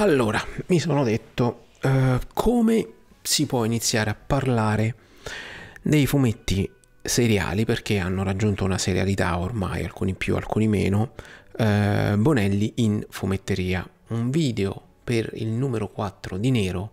Allora, mi sono detto uh, come si può iniziare a parlare dei fumetti seriali perché hanno raggiunto una serialità ormai, alcuni più, alcuni meno. Uh, Bonelli in fumetteria, un video per il numero 4 di Nero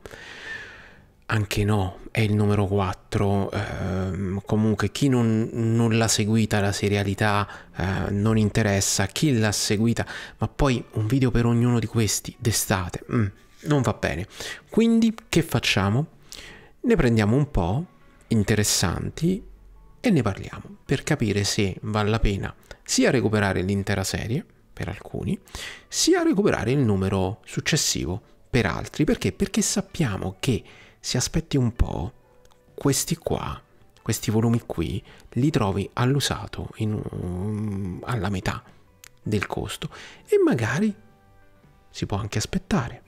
anche no, è il numero 4, eh, comunque chi non, non l'ha seguita la serialità eh, non interessa, chi l'ha seguita, ma poi un video per ognuno di questi d'estate, mm, non va bene. Quindi che facciamo? Ne prendiamo un po' interessanti e ne parliamo per capire se vale la pena sia recuperare l'intera serie per alcuni, sia recuperare il numero successivo per altri, perché? Perché sappiamo che si aspetti un po', questi qua, questi volumi qui, li trovi all'usato um, alla metà del costo e magari si può anche aspettare.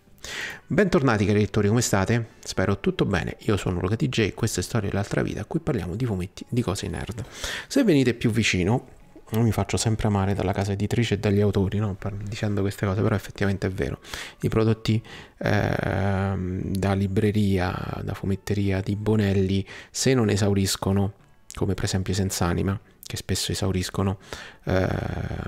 Bentornati cari lettori, come state? Spero tutto bene, io sono Luca DJ e questa è Storia dell'altra vita, qui parliamo di fumetti, di cose nerd. Se venite più vicino, non mi faccio sempre amare dalla casa editrice e dagli autori no? dicendo queste cose, però effettivamente è vero. I prodotti eh, da libreria, da fumetteria di Bonelli, se non esauriscono, come per esempio Senza Anima, che spesso esauriscono, eh,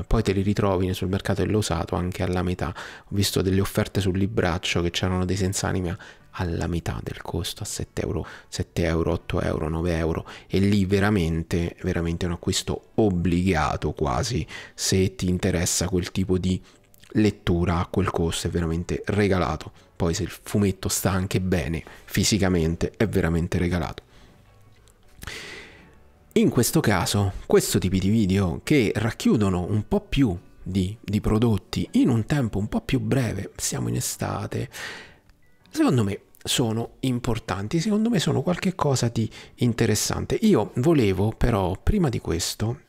poi te li ritrovi sul mercato dell'usato anche alla metà. Ho visto delle offerte sul libraccio che c'erano dei senza anima alla metà del costo, a 7 euro, 7 euro, 8 euro, 9 euro e lì veramente, veramente un acquisto obbligato quasi se ti interessa quel tipo di lettura a quel costo è veramente regalato. Poi se il fumetto sta anche bene fisicamente è veramente regalato. In questo caso, questo tipo di video che racchiudono un po' più di, di, prodotti in un tempo un po' più breve, siamo in estate, secondo me sono importanti, secondo me sono qualcosa di interessante. Io volevo però, prima di questo,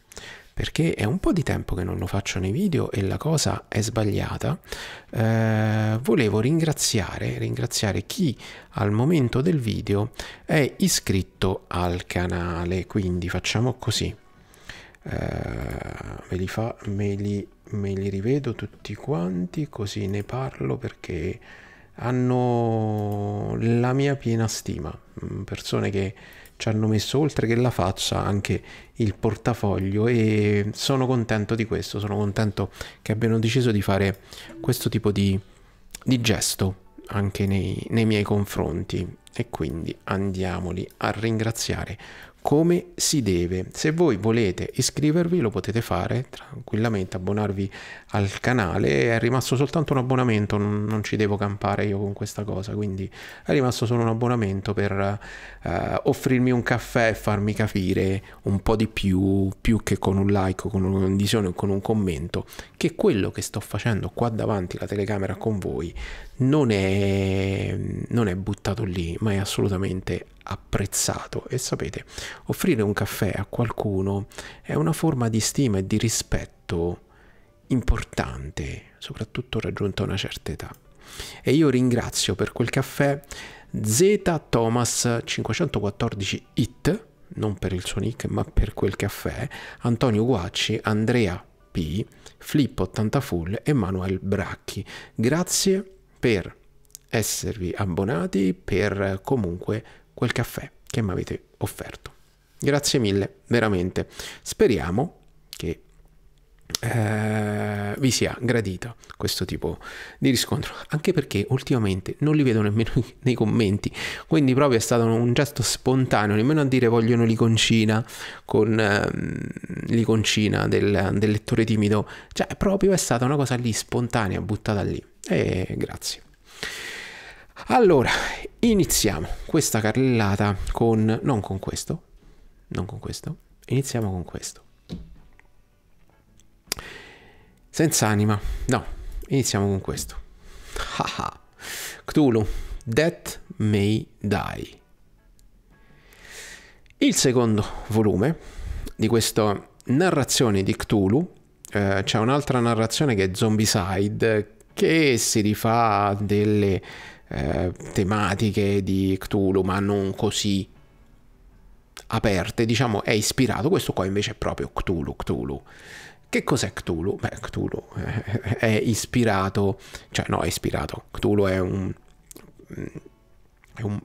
perché è un po' di tempo che non lo faccio nei video e la cosa è sbagliata, eh, volevo ringraziare, ringraziare chi al momento del video è iscritto al canale, quindi facciamo così. Eh, me, li fa, me, li, me li rivedo tutti quanti così ne parlo perché hanno la mia piena stima mm, persone che ci hanno messo oltre che la faccia anche il portafoglio e sono contento di questo, sono contento che abbiano deciso di fare questo tipo di, di gesto anche nei, nei miei confronti e quindi andiamoli a ringraziare come si deve. Se voi volete iscrivervi lo potete fare tranquillamente, abbonarvi al canale, è rimasto soltanto un abbonamento, non, non ci devo campare io con questa cosa, quindi è rimasto solo un abbonamento per uh, offrirmi un caffè e farmi capire un po' di più, più che con un like, con una condizione o con un commento, che quello che sto facendo qua davanti alla telecamera con voi non è, non è buttato lì, ma è assolutamente apprezzato e sapete offrire un caffè a qualcuno è una forma di stima e di rispetto importante soprattutto raggiunta una certa età e io ringrazio per quel caffè Z Thomas 514 It non per il suo nick ma per quel caffè Antonio Guacci Andrea P Flip 80 Full e Manuel Bracchi grazie per esservi abbonati per eh, comunque quel caffè che mi avete offerto. Grazie mille, veramente. Speriamo che eh, vi sia gradito questo tipo di riscontro, anche perché ultimamente non li vedo nemmeno nei commenti, quindi proprio è stato un gesto spontaneo, nemmeno a dire vogliono l'iconcina con ehm, l'iconcina del, del lettore timido, cioè proprio è stata una cosa lì spontanea, buttata lì. E grazie. Allora, iniziamo questa carrellata con... non con questo, non con questo, iniziamo con questo. Senza anima. No, iniziamo con questo. Haha. Cthulhu, Death May Die. Il secondo volume di questa narrazione di Cthulhu, eh, c'è un'altra narrazione che è Zombicide, che si rifà a delle eh, tematiche di Cthulhu, ma non così aperte, diciamo è ispirato, questo qua invece è proprio Cthulhu, Cthulhu. Che cos'è Cthulhu? Beh, Cthulhu eh, è ispirato, cioè no, è ispirato. Cthulhu è un, mm, è un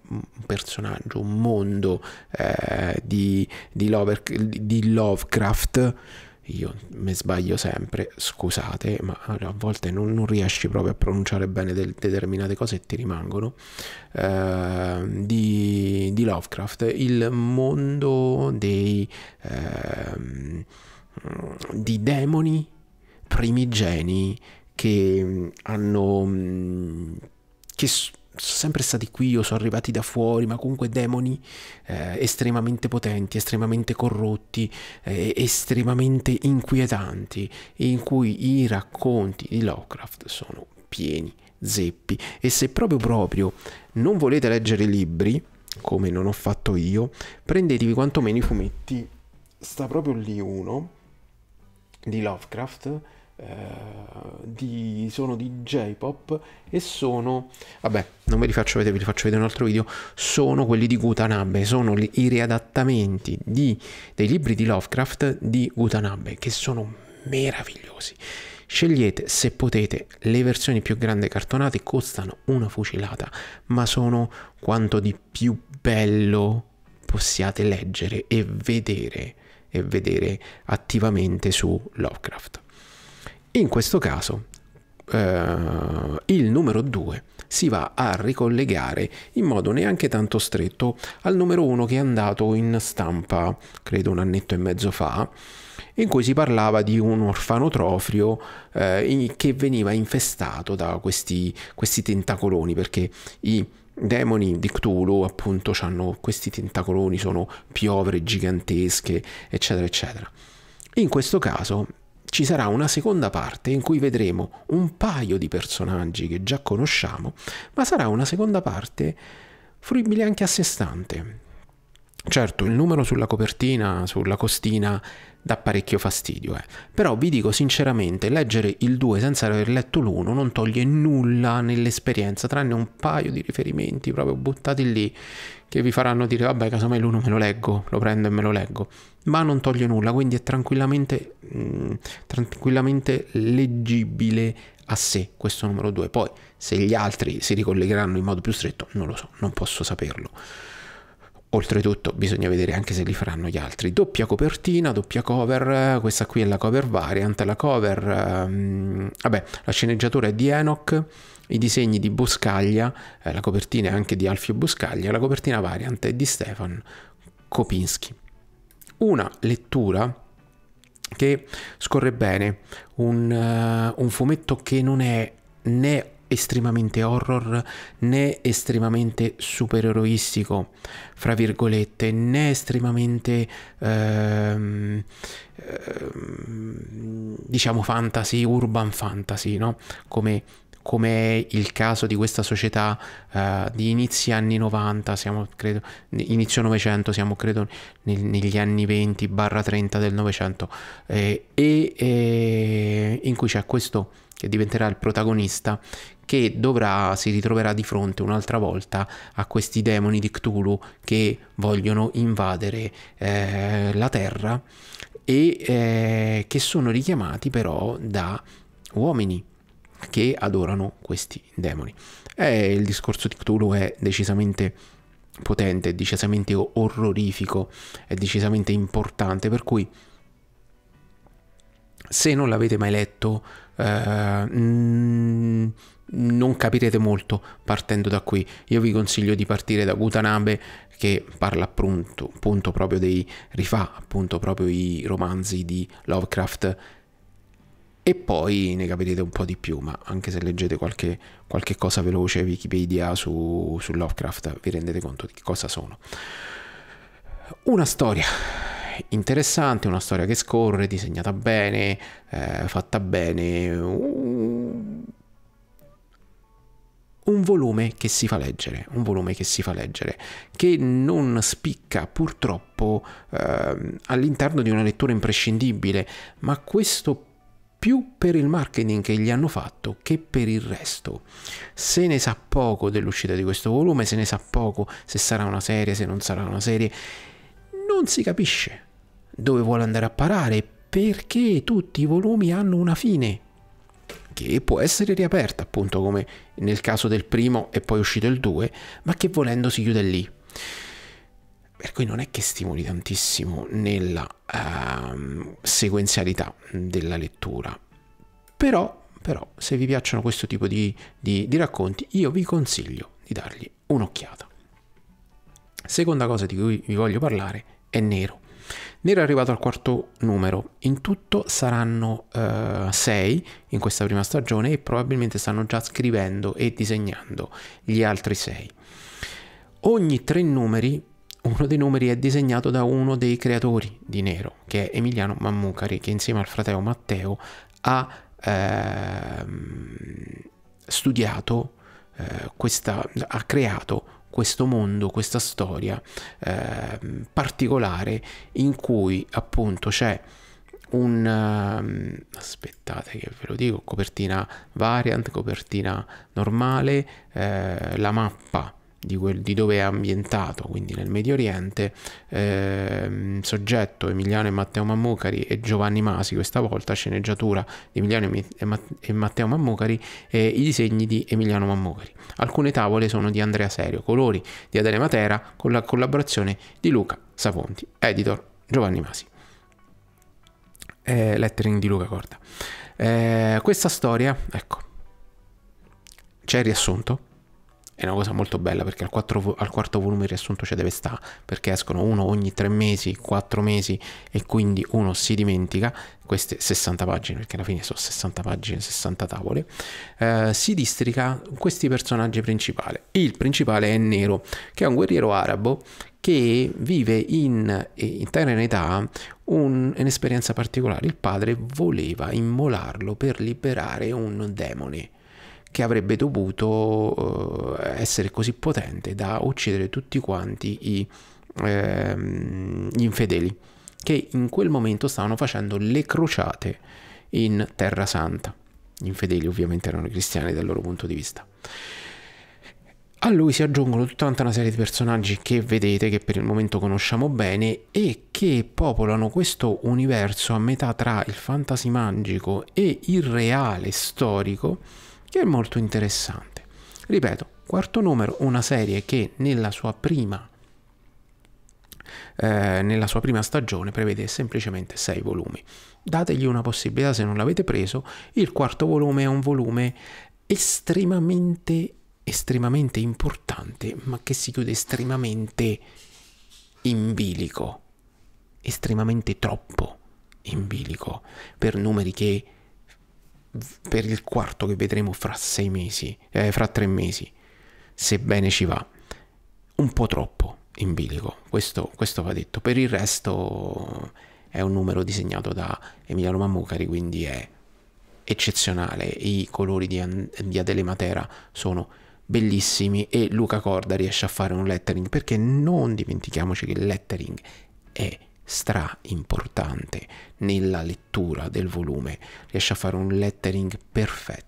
personaggio, un mondo eh, di, di, Lover, di Lovecraft io mi sbaglio sempre, scusate, ma a volte non, non riesci proprio a pronunciare bene del, determinate cose e ti rimangono, eh, di, di, Lovecraft, il mondo dei... Eh, Mm, di demoni primigeni che mm, hanno mm, che sono sempre stati qui o sono arrivati da fuori, ma comunque demoni eh, estremamente potenti, estremamente corrotti, eh, estremamente inquietanti, in cui i racconti di Lovecraft sono pieni zeppi e se proprio proprio non volete leggere libri, come non ho fatto io, prendetevi quantomeno i fumetti. Sta proprio lì uno di Lovecraft, eh, di, sono di J-pop e sono, vabbè, non ve li faccio vedere, vi faccio vedere un altro video, sono quelli di Gutanabe, sono li, i riadattamenti di, dei libri di Lovecraft di Gutanabe, che sono meravigliosi. Scegliete se potete le versioni più grandi cartonate, costano una fucilata, ma sono quanto di più bello possiate leggere e vedere e vedere attivamente su Lovecraft. In questo caso Uh, il numero 2 si va a ricollegare in modo neanche tanto stretto al numero 1 che è andato in stampa, credo un annetto e mezzo fa, in cui si parlava di un orfanotrofio uh, in, che veniva infestato da questi, questi tentacoloni, perché i demoni di Cthulhu appunto hanno questi tentacoloni, sono piovere gigantesche, eccetera, eccetera. In questo caso ci sarà una seconda parte in cui vedremo un paio di personaggi che già conosciamo, ma sarà una seconda parte fruibile anche a sé stante, Certo, il numero sulla copertina, sulla costina, dà parecchio fastidio, eh. però vi dico sinceramente, leggere il 2 senza aver letto l'1 non toglie nulla nell'esperienza, tranne un paio di riferimenti proprio buttati lì che vi faranno dire vabbè casomai l'1 me lo leggo, lo prendo e me lo leggo, ma non toglie nulla, quindi è tranquillamente, mh, mm, tranquillamente leggibile a sé questo numero 2, poi se gli altri si ricollegheranno in modo più stretto non lo so, non posso saperlo. Oltretutto bisogna vedere anche se li faranno gli altri. Doppia copertina, doppia cover, eh, questa qui è la cover variant, la cover... Um, vabbè, la sceneggiatura è di Enoch, i disegni di Buscaglia, eh, la copertina è anche di Alfio Buscaglia, la copertina variant è di Stefan Kopinski. Una lettura che scorre bene, un, uh, un fumetto che non è né estremamente horror né estremamente supereroistico, fra virgolette, né estremamente ehm, ehm, diciamo fantasy, urban fantasy, no? Come come è il caso di questa società uh, di inizi anni 90, siamo, credo, inizio Novecento, siamo credo nel, negli anni 20 barra 30 del Novecento, eh, e eh, in cui c'è questo che diventerà il protagonista che dovrà, si ritroverà di fronte un'altra volta a questi demoni di Cthulhu che vogliono invadere eh, la Terra e eh, che sono richiamati però da uomini che adorano questi demoni. Eh, il discorso di Cthulhu è decisamente potente, è decisamente orrorifico, è decisamente importante, per cui se non l'avete mai letto, eh, mh, mm, non capirete molto partendo da qui. Io vi consiglio di partire da Gutanabe che parla appunto, appunto proprio dei rifà appunto proprio i romanzi di Lovecraft e poi ne capirete un po' di più, ma anche se leggete qualche, qualche cosa veloce Wikipedia su, su Lovecraft vi rendete conto di cosa sono. Una storia interessante, una storia che scorre, disegnata bene, eh, fatta bene, uh, un volume che si fa leggere, un volume che si fa leggere, che non spicca purtroppo eh, all'interno di una lettura imprescindibile, ma questo più per il marketing che gli hanno fatto che per il resto. Se ne sa poco dell'uscita di questo volume, se ne sa poco se sarà una serie, se non sarà una serie, non si capisce dove vuole andare a parare perché tutti i volumi hanno una fine che può essere riaperta appunto come nel caso del primo e poi uscito il 2, ma che volendo si chiude lì. Per cui non è che stimoli tantissimo nella uh, sequenzialità della lettura. Però, però, se vi piacciono questo tipo di, di, di racconti, io vi consiglio di dargli un'occhiata. Seconda cosa di cui vi voglio parlare è Nero. Nero è arrivato al quarto numero, in tutto saranno 6 uh, eh, in questa prima stagione e probabilmente stanno già scrivendo e disegnando gli altri 6. Ogni tre numeri, uno dei numeri è disegnato da uno dei creatori di Nero, che è Emiliano Mammucari, che insieme al fratello Matteo ha eh, studiato eh, questa, ha creato questo mondo, questa storia eh, particolare in cui appunto c'è un ehm, aspettate che ve lo dico copertina variant copertina normale eh, la mappa di, quel, di, dove è ambientato, quindi nel Medio Oriente, eh, soggetto Emiliano e Matteo Mammucari e Giovanni Masi, questa volta sceneggiatura di Emiliano e, Ma- e Matteo Mammucari e i disegni di Emiliano Mammucari. Alcune tavole sono di Andrea Serio, colori di Adele Matera con la collaborazione di Luca Saponti, editor Giovanni Masi. Eh, lettering di Luca Corda. Eh, questa storia, ecco, c'è il riassunto è una cosa molto bella perché al, quattro, al quarto volume riassunto ci deve stare perché escono uno ogni tre mesi, quattro mesi e quindi uno si dimentica queste 60 pagine perché alla fine sono 60 pagine, 60 tavole eh, si districa questi personaggi principali il principale è Nero che è un guerriero arabo che vive in, eh, in tenera età un, un'esperienza particolare il padre voleva immolarlo per liberare un demone che avrebbe dovuto eh, essere così potente da uccidere tutti quanti i, ehm, gli infedeli che in quel momento stavano facendo le crociate in Terra Santa. Gli infedeli ovviamente erano cristiani dal loro punto di vista. A lui si aggiungono tutta una serie di personaggi che vedete, che per il momento conosciamo bene e che popolano questo universo a metà tra il fantasy magico e il reale storico che è molto interessante. Ripeto, quarto numero, una serie che nella sua prima, eh, nella sua prima stagione prevede semplicemente sei volumi. Dategli una possibilità se non l'avete preso, il quarto volume è un volume estremamente, estremamente importante, ma che si chiude estremamente in bilico, estremamente troppo in bilico, per numeri che per il quarto che vedremo fra sei mesi, eh, fra tre mesi, sebbene ci va. Un po' troppo in bilico, questo, questo va detto. Per il resto è un numero disegnato da Emiliano Mammucari, quindi è eccezionale. I colori di, di Adele Matera sono bellissimi e Luca Corda riesce a fare un lettering perché non dimentichiamoci che il lettering è stra importante nella lettura del volume, riesce a fare un lettering perfetto,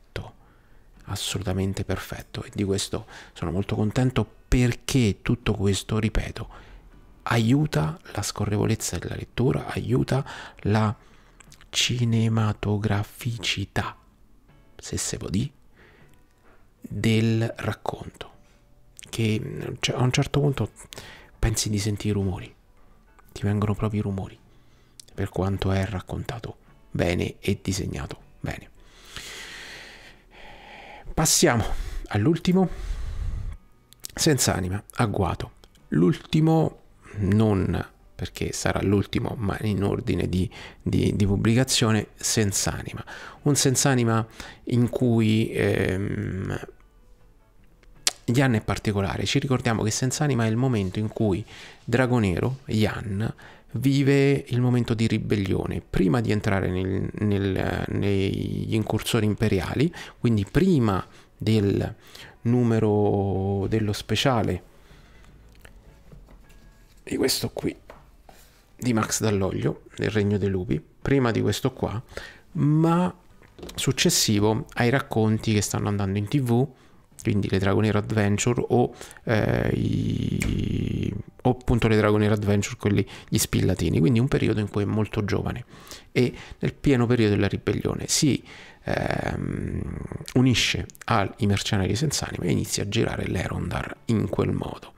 assolutamente perfetto e di questo sono molto contento perché tutto questo, ripeto, aiuta la scorrevolezza della lettura, aiuta la cinematograficità, se se può dire, del racconto. Che cioè, a un certo punto pensi di sentire rumori, ti vengono proprio i rumori, per quanto è raccontato bene e disegnato bene. Passiamo all'ultimo, senza anima, agguato. L'ultimo non perché sarà l'ultimo, ma in ordine di, di, di pubblicazione, Senz'anima. Un anima in cui ehm, Yan è particolare, ci ricordiamo che senza anima è il momento in cui Dragonero, Yan, vive il momento di ribellione, prima di entrare nel, nel, negli incursori imperiali, quindi prima del numero dello speciale di questo qui, di Max Dall'Oglio, del Regno dei Lupi, prima di questo qua, ma successivo ai racconti che stanno andando in tv, quindi le Dragonair Adventure o, eh, i, o appunto le Dragonair Adventure, quelli gli spillatini, quindi un periodo in cui è molto giovane e nel pieno periodo della ribellione si ehm, unisce ai mercenari senza anima e inizia a girare l'Erondar in quel modo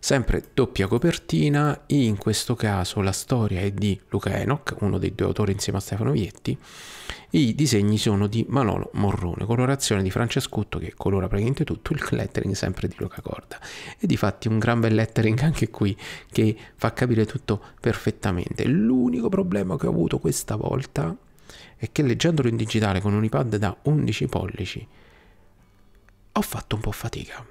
sempre doppia copertina, in questo caso la storia è di Luca Enoch, uno dei due autori insieme a Stefano Vietti, i disegni sono di Manolo Morrone, colorazione di Francescutto che colora praticamente tutto, il lettering sempre di Luca Corda. E di fatti un gran bel lettering anche qui che fa capire tutto perfettamente. L'unico problema che ho avuto questa volta è che leggendolo in digitale con un iPad da 11 pollici ho fatto un po' fatica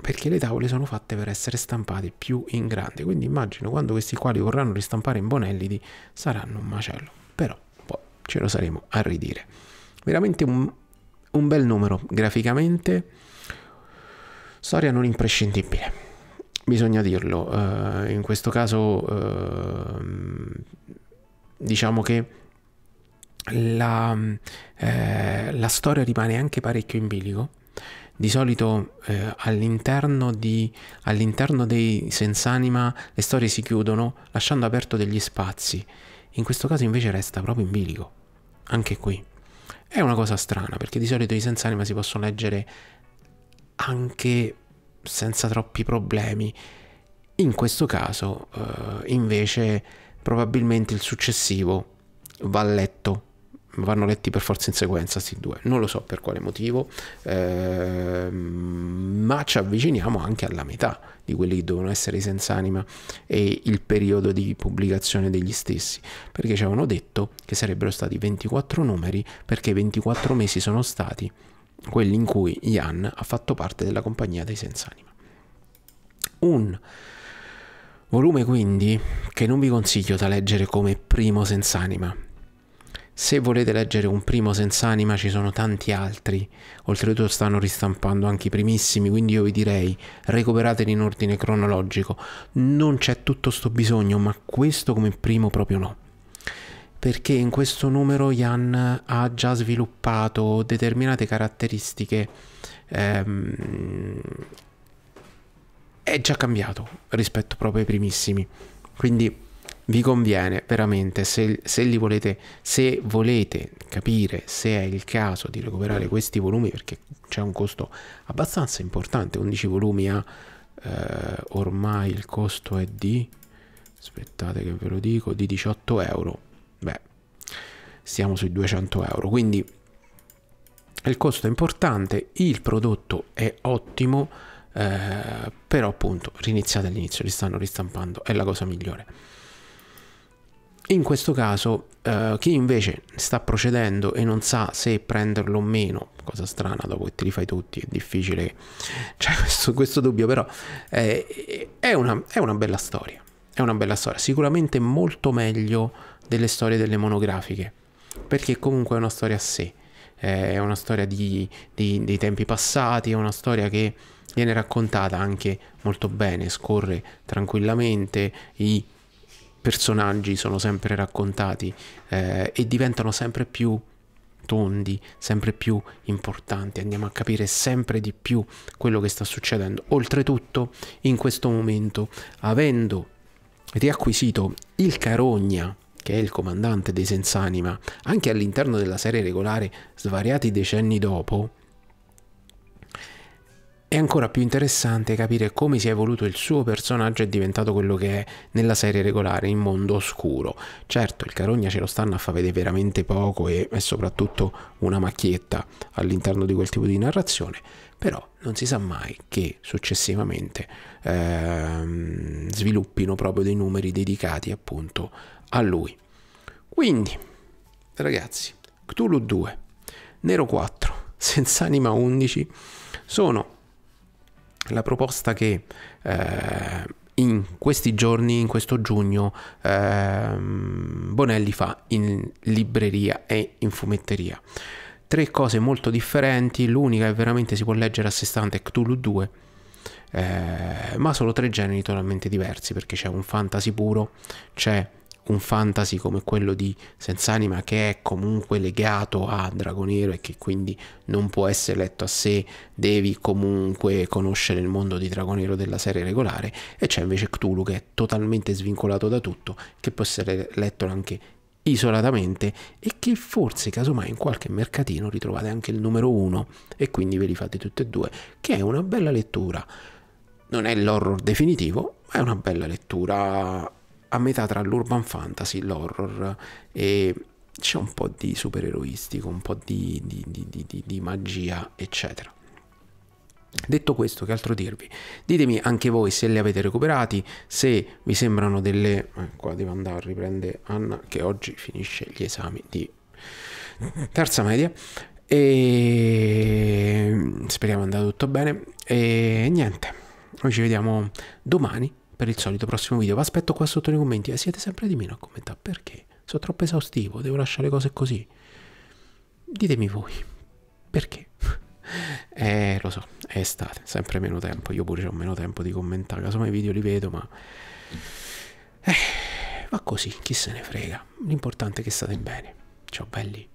perché le tavole sono fatte per essere stampate più in grande quindi immagino quando questi quali vorranno ristampare in bonellidi saranno un macello però poi ce lo saremo a ridire veramente un, un bel numero graficamente storia non imprescindibile bisogna dirlo uh, in questo caso uh, diciamo che la, eh, la storia rimane anche parecchio in bilico di solito eh, all'interno, di, all'interno dei senz'anima le storie si chiudono lasciando aperto degli spazi, in questo caso invece resta proprio in bilico, anche qui. È una cosa strana perché di solito i senz'anima si possono leggere anche senza troppi problemi, in questo caso eh, invece probabilmente il successivo va letto vanno letti per forza in sequenza questi due, non lo so per quale motivo, eh, ma ci avviciniamo anche alla metà di quelli che dovevano essere i senza anima e il periodo di pubblicazione degli stessi, perché ci avevano detto che sarebbero stati 24 numeri perché 24 mesi sono stati quelli in cui Ian ha fatto parte della compagnia dei senza anima. Un volume quindi che non vi consiglio da leggere come primo senza anima, se volete leggere un primo senza anima ci sono tanti altri, oltretutto stanno ristampando anche i primissimi, quindi io vi direi recuperateli in ordine cronologico. Non c'è tutto sto bisogno, ma questo come primo proprio no. Perché in questo numero Jan ha già sviluppato determinate caratteristiche. Ehm, è già cambiato rispetto proprio ai primissimi. Quindi vi conviene veramente se, se, li volete se volete capire se è il caso di recuperare questi volumi perché c'è un costo abbastanza importante 11 volumi a eh, ormai il costo è di aspettate che ve lo dico di 18 euro beh siamo sui 200 euro quindi il costo è importante il prodotto è ottimo eh, però appunto riniziate all'inizio li stanno ristampando è la cosa migliore in questo caso eh, chi invece sta procedendo e non sa se prenderlo o meno, cosa strana dopo che te li fai tutti, è difficile, c'è cioè, questo, questo, dubbio, però eh, è, una, è una bella storia, è una bella storia, sicuramente molto meglio delle storie delle monografiche, perché comunque è una storia a sé, eh, è una storia di, di, dei tempi passati, è una storia che viene raccontata anche molto bene, scorre tranquillamente i personaggi sono sempre raccontati eh, e diventano sempre più tondi, sempre più importanti, andiamo a capire sempre di più quello che sta succedendo. Oltretutto, in questo momento, avendo riacquisito il Carogna, che è il comandante dei Senz'anima, anche all'interno della serie regolare svariati decenni dopo, è ancora più interessante capire come si è evoluto il suo personaggio e diventato quello che è nella serie regolare, in mondo oscuro. Certo, il Carogna ce lo stanno a far vedere veramente poco e è soprattutto una macchietta all'interno di quel tipo di narrazione, però non si sa mai che successivamente ehm, sviluppino proprio dei numeri dedicati appunto a lui. Quindi, ragazzi, Cthulhu 2, Nero 4, Senz'anima 11 sono la proposta che eh, in questi giorni, in questo giugno, ehm, Bonelli fa in libreria e in fumetteria. Tre cose molto differenti, l'unica che veramente si può leggere a sé stante è Cthulhu 2, eh, ma sono tre generi totalmente diversi, perché c'è un fantasy puro, c'è un fantasy come quello di Senz'anima che è comunque legato a Dragonero e che quindi non può essere letto a sé, devi comunque conoscere il mondo di Dragonero della serie regolare e c'è invece Cthulhu che è totalmente svincolato da tutto, che può essere letto anche isolatamente e che forse casomai in qualche mercatino ritrovate anche il numero uno e quindi ve li fate tutti e due, che è una bella lettura. Non è l'horror definitivo, ma è una bella lettura a metà tra l'urban fantasy, l'horror e c'è un po' di supereroistico, un po' di, di, di, di, magia, eccetera. Detto questo, che altro dirvi? Ditemi anche voi se li avete recuperati, se vi sembrano delle... Eh, qua devo andare a riprendere Anna che oggi finisce gli esami di terza media e speriamo andrà tutto bene e niente, noi ci vediamo domani per il solito prossimo video. Vi aspetto qua sotto nei commenti e siete sempre di meno a commentare perché sono troppo esaustivo, devo lasciare le cose così. Ditemi voi perché. eh, lo so, è estate, sempre meno tempo. Io pure ho meno tempo di commentare. Casomai i video li vedo, ma. Eh, va così, chi se ne frega. L'importante è che state bene. Ciao belli.